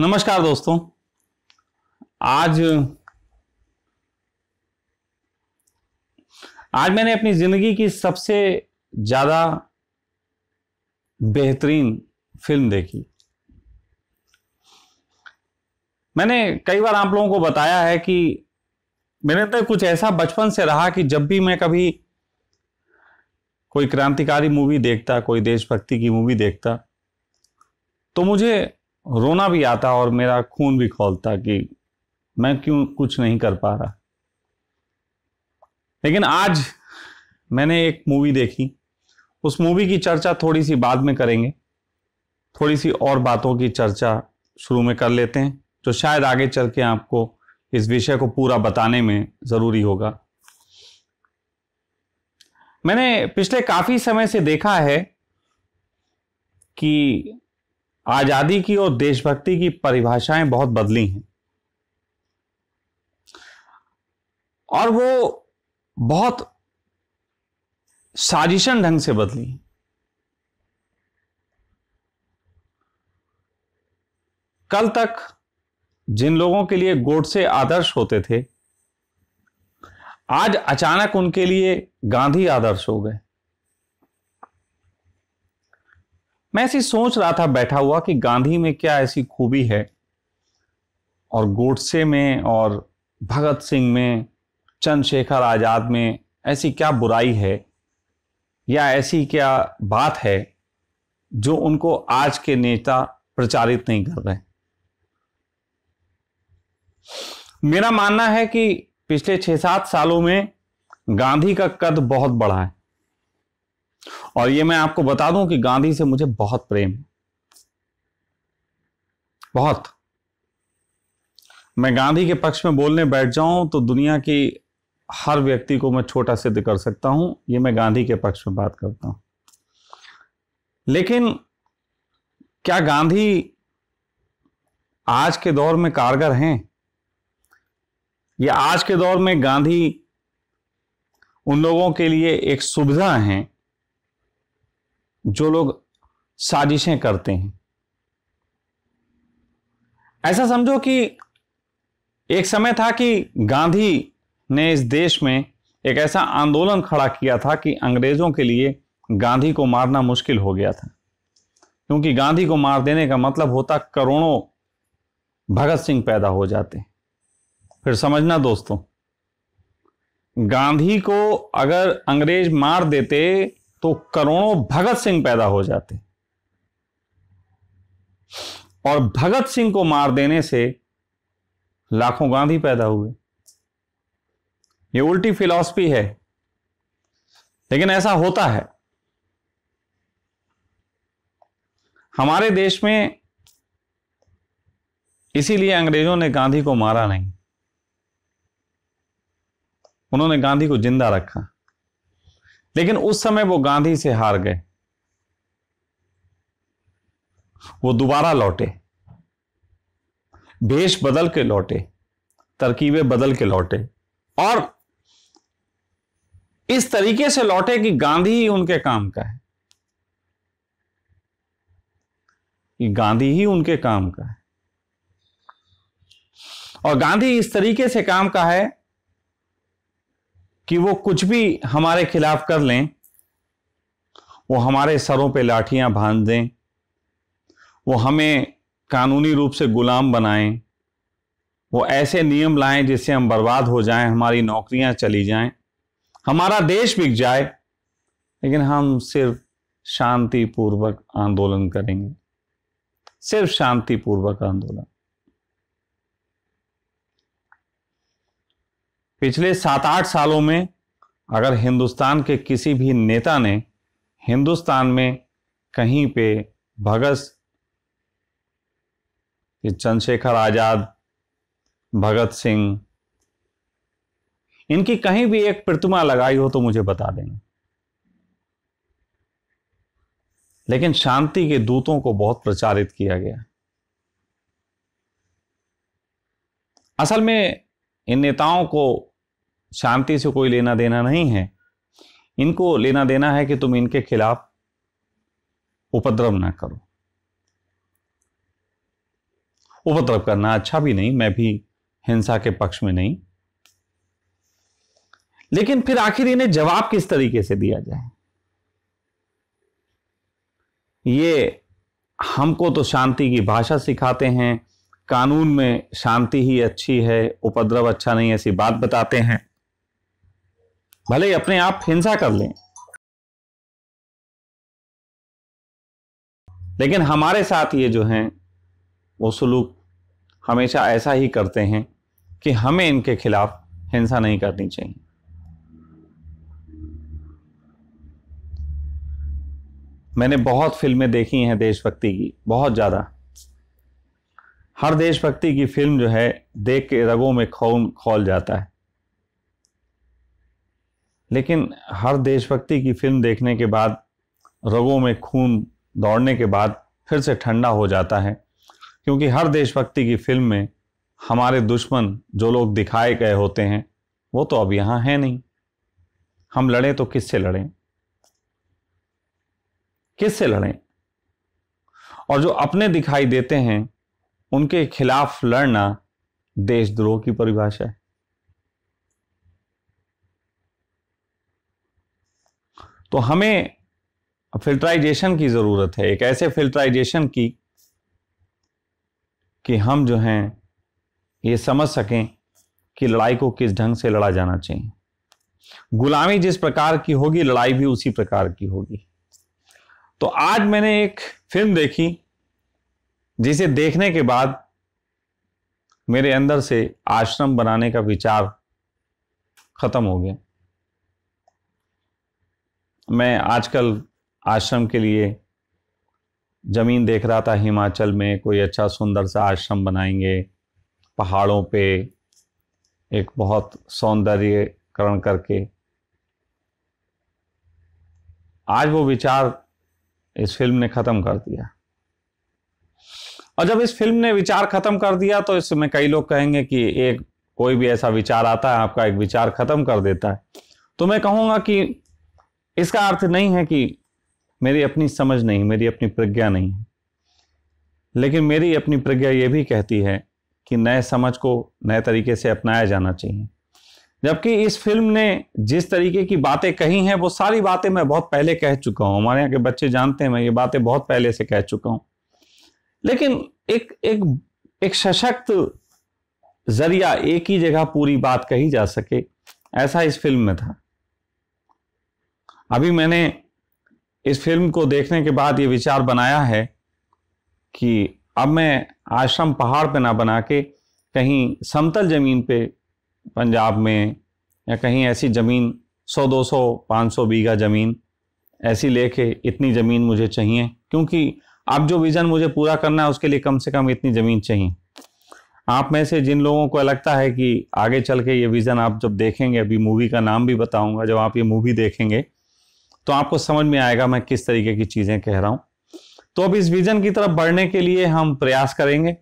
नमस्कार दोस्तों आज आज मैंने अपनी जिंदगी की सबसे ज्यादा बेहतरीन फिल्म देखी मैंने कई बार आप लोगों को बताया है कि मेरे अंदर कुछ ऐसा बचपन से रहा कि जब भी मैं कभी कोई क्रांतिकारी मूवी देखता कोई देशभक्ति की मूवी देखता तो मुझे रोना भी आता और मेरा खून भी खोलता कि मैं क्यों कुछ नहीं कर पा रहा लेकिन आज मैंने एक मूवी देखी उस मूवी की चर्चा थोड़ी सी बाद में करेंगे थोड़ी सी और बातों की चर्चा शुरू में कर लेते हैं जो शायद आगे चल के आपको इस विषय को पूरा बताने में ज़रूरी होगा मैंने पिछले काफ़ी समय से देखा है कि आजादी की और देशभक्ति की परिभाषाएं बहुत बदली हैं और वो बहुत साजिशन ढंग से बदली हैं कल तक जिन लोगों के लिए गोडसे आदर्श होते थे आज अचानक उनके लिए गांधी आदर्श हो गए मैं ऐसी सोच रहा था बैठा हुआ कि गांधी में क्या ऐसी खूबी है और गोडसे में और भगत सिंह में चंद्रशेखर आज़ाद में ऐसी क्या बुराई है या ऐसी क्या बात है जो उनको आज के नेता प्रचारित नहीं कर रहे मेरा मानना है कि पिछले छह सात सालों में गांधी का कद बहुत बढ़ा है और ये मैं आपको बता दूं कि गांधी से मुझे बहुत प्रेम है बहुत मैं गांधी के पक्ष में बोलने बैठ जाऊं तो दुनिया की हर व्यक्ति को मैं छोटा सिद्ध कर सकता हूं ये मैं गांधी के पक्ष में बात करता हूं लेकिन क्या गांधी आज के दौर में कारगर हैं या आज के दौर में गांधी उन लोगों के लिए एक सुविधा हैं जो लोग साजिशें करते हैं ऐसा समझो कि एक समय था कि गांधी ने इस देश में एक ऐसा आंदोलन खड़ा किया था कि अंग्रेजों के लिए गांधी को मारना मुश्किल हो गया था क्योंकि गांधी को मार देने का मतलब होता करोड़ों भगत सिंह पैदा हो जाते फिर समझना दोस्तों गांधी को अगर अंग्रेज मार देते तो करोड़ों भगत सिंह पैदा हो जाते और भगत सिंह को मार देने से लाखों गांधी पैदा हुए ये उल्टी फिलॉसफी है लेकिन ऐसा होता है हमारे देश में इसीलिए अंग्रेजों ने गांधी को मारा नहीं उन्होंने गांधी को जिंदा रखा लेकिन उस समय वो गांधी से हार गए वो दोबारा लौटे भेष बदल के लौटे तरकीबें बदल के लौटे और इस तरीके से लौटे कि गांधी ही उनके काम का है कि गांधी ही उनके काम का है और गांधी इस तरीके से काम का है कि वो कुछ भी हमारे खिलाफ कर लें वो हमारे सरों पे लाठियां बांध दें वो हमें कानूनी रूप से गुलाम बनाएं वो ऐसे नियम लाएं जिससे हम बर्बाद हो जाएं हमारी नौकरियां चली जाएं हमारा देश बिक जाए लेकिन हम सिर्फ शांतिपूर्वक आंदोलन करेंगे सिर्फ शांतिपूर्वक आंदोलन पिछले सात आठ सालों में अगर हिंदुस्तान के किसी भी नेता ने हिंदुस्तान में कहीं पे भगत चंद्रशेखर आज़ाद भगत सिंह इनकी कहीं भी एक प्रतिमा लगाई हो तो मुझे बता देंगे लेकिन शांति के दूतों को बहुत प्रचारित किया गया असल में इन नेताओं को शांति से कोई लेना देना नहीं है इनको लेना देना है कि तुम इनके खिलाफ उपद्रव ना करो उपद्रव करना अच्छा भी नहीं मैं भी हिंसा के पक्ष में नहीं लेकिन फिर आखिर इन्हें जवाब किस तरीके से दिया जाए ये हमको तो शांति की भाषा सिखाते हैं कानून में शांति ही अच्छी है उपद्रव अच्छा नहीं ऐसी बात बताते हैं भले ही अपने आप हिंसा कर लें लेकिन हमारे साथ ये जो हैं वो सलूक हमेशा ऐसा ही करते हैं कि हमें इनके खिलाफ हिंसा नहीं करनी चाहिए मैंने बहुत फिल्में देखी हैं देशभक्ति की बहुत ज़्यादा हर देशभक्ति की फिल्म जो है देख के रगों में खून खोल जाता है लेकिन हर देशभक्ति की फिल्म देखने के बाद रगों में खून दौड़ने के बाद फिर से ठंडा हो जाता है क्योंकि हर देशभक्ति की फिल्म में हमारे दुश्मन जो लोग दिखाए गए होते हैं वो तो अब यहाँ हैं नहीं हम लड़ें तो किससे लड़ें किससे लड़ें और जो अपने दिखाई देते हैं उनके खिलाफ लड़ना देशद्रोह की परिभाषा है तो हमें फिल्ट्राइजेशन की ज़रूरत है एक ऐसे फिल्ट्राइजेशन की कि हम जो हैं ये समझ सकें कि लड़ाई को किस ढंग से लड़ा जाना चाहिए गुलामी जिस प्रकार की होगी लड़ाई भी उसी प्रकार की होगी तो आज मैंने एक फिल्म देखी जिसे देखने के बाद मेरे अंदर से आश्रम बनाने का विचार खत्म हो गया मैं आजकल आश्रम के लिए ज़मीन देख रहा था हिमाचल में कोई अच्छा सुंदर सा आश्रम बनाएंगे पहाड़ों पे एक बहुत सौंदर्यकरण करके आज वो विचार इस फिल्म ने ख़त्म कर दिया और जब इस फिल्म ने विचार ख़त्म कर दिया तो इसमें कई लोग कहेंगे कि एक कोई भी ऐसा विचार आता है आपका एक विचार ख़त्म कर देता है तो मैं कहूँगा कि इसका अर्थ नहीं है कि मेरी अपनी समझ नहीं मेरी अपनी प्रज्ञा नहीं है लेकिन मेरी अपनी प्रज्ञा ये भी कहती है कि नए समझ को नए तरीके से अपनाया जाना चाहिए जबकि इस फिल्म ने जिस तरीके की बातें कही हैं वो सारी बातें मैं बहुत पहले कह चुका हूँ हमारे यहाँ के बच्चे जानते हैं मैं ये बातें बहुत पहले से कह चुका हूँ लेकिन एक एक एक सशक्त जरिया एक ही जगह पूरी बात कही जा सके ऐसा इस फिल्म में था अभी मैंने इस फिल्म को देखने के बाद ये विचार बनाया है कि अब मैं आश्रम पहाड़ पे ना बना के कहीं समतल ज़मीन पे पंजाब में या कहीं ऐसी ज़मीन 100 200 500 बीघा ज़मीन ऐसी लेके इतनी ज़मीन मुझे चाहिए क्योंकि अब जो विज़न मुझे पूरा करना है उसके लिए कम से कम इतनी ज़मीन चाहिए आप में से जिन लोगों को लगता है कि आगे चल के ये विज़न आप जब देखेंगे अभी मूवी का नाम भी बताऊंगा जब आप ये मूवी देखेंगे तो आपको समझ में आएगा मैं किस तरीके की चीजें कह रहा हूं तो अब इस विजन की तरफ बढ़ने के लिए हम प्रयास करेंगे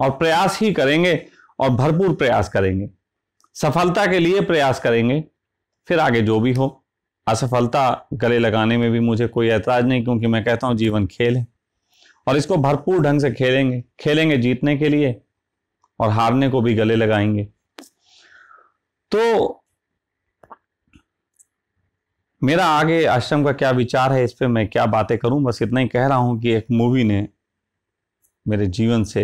और प्रयास ही करेंगे और भरपूर प्रयास करेंगे सफलता के लिए प्रयास करेंगे फिर आगे जो भी हो असफलता गले लगाने में भी मुझे कोई ऐतराज नहीं क्योंकि मैं कहता हूं जीवन खेल है और इसको भरपूर ढंग से खेलेंगे खेलेंगे जीतने के लिए और हारने को भी गले लगाएंगे तो मेरा आगे आश्रम का क्या विचार है इस पर मैं क्या बातें करूं बस इतना ही कह रहा हूं कि एक मूवी ने मेरे जीवन से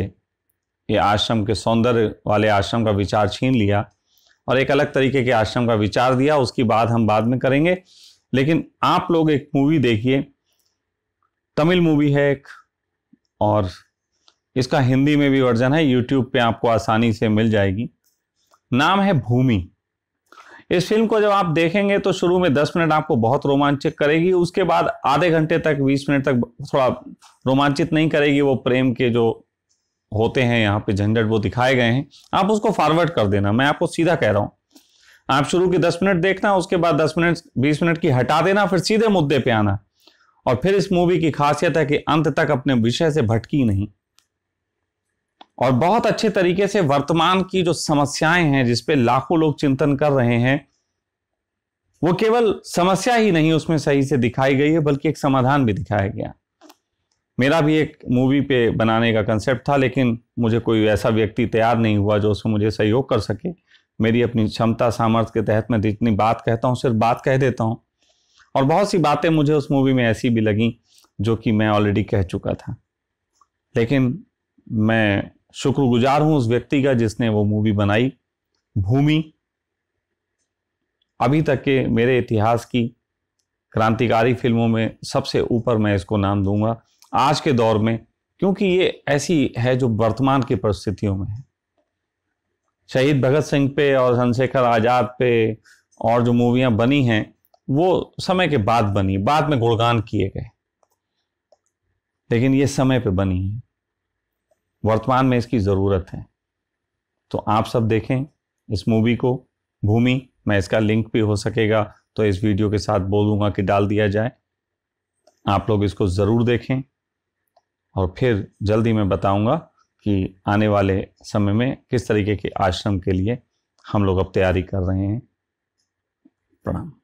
ये आश्रम के सौंदर्य वाले आश्रम का विचार छीन लिया और एक अलग तरीके के आश्रम का विचार दिया उसकी बात हम बाद में करेंगे लेकिन आप लोग एक मूवी देखिए तमिल मूवी है एक और इसका हिंदी में भी वर्जन है यूट्यूब पे आपको आसानी से मिल जाएगी नाम है भूमि इस फिल्म को जब आप देखेंगे तो शुरू में दस मिनट आपको बहुत रोमांचक करेगी उसके बाद आधे घंटे तक बीस मिनट तक थोड़ा रोमांचित नहीं करेगी वो प्रेम के जो होते हैं यहाँ पे झंझट वो दिखाए गए हैं आप उसको फॉरवर्ड कर देना मैं आपको सीधा कह रहा हूँ आप शुरू के दस मिनट देखना उसके बाद दस मिनट बीस मिनट की हटा देना फिर सीधे मुद्दे पे आना और फिर इस मूवी की खासियत है कि अंत तक अपने विषय से भटकी नहीं और बहुत अच्छे तरीके से वर्तमान की जो समस्याएं हैं जिसपे लाखों लोग चिंतन कर रहे हैं वो केवल समस्या ही नहीं उसमें सही से दिखाई गई है बल्कि एक समाधान भी दिखाया गया मेरा भी एक मूवी पे बनाने का कंसेप्ट था लेकिन मुझे कोई ऐसा व्यक्ति तैयार नहीं हुआ जो उसमें मुझे सहयोग कर सके मेरी अपनी क्षमता सामर्थ्य के तहत मैं जितनी बात कहता हूँ सिर्फ बात कह देता हूँ और बहुत सी बातें मुझे उस मूवी में ऐसी भी लगी जो कि मैं ऑलरेडी कह चुका था लेकिन मैं शुक्रगुजार हूं उस व्यक्ति का जिसने वो मूवी बनाई भूमि अभी तक के मेरे इतिहास की क्रांतिकारी फिल्मों में सबसे ऊपर मैं इसको नाम दूंगा आज के दौर में क्योंकि ये ऐसी है जो वर्तमान की परिस्थितियों में है शहीद भगत सिंह पे और चंद्रशेखर आज़ाद पे और जो मूवियाँ बनी हैं वो समय के बाद बनी बाद में गुणगान किए गए लेकिन ये समय पे बनी है वर्तमान में इसकी ज़रूरत है तो आप सब देखें इस मूवी को भूमि मैं इसका लिंक भी हो सकेगा तो इस वीडियो के साथ बोलूँगा कि डाल दिया जाए आप लोग इसको ज़रूर देखें और फिर जल्दी मैं बताऊँगा कि आने वाले समय में किस तरीके के आश्रम के लिए हम लोग अब तैयारी कर रहे हैं प्रणाम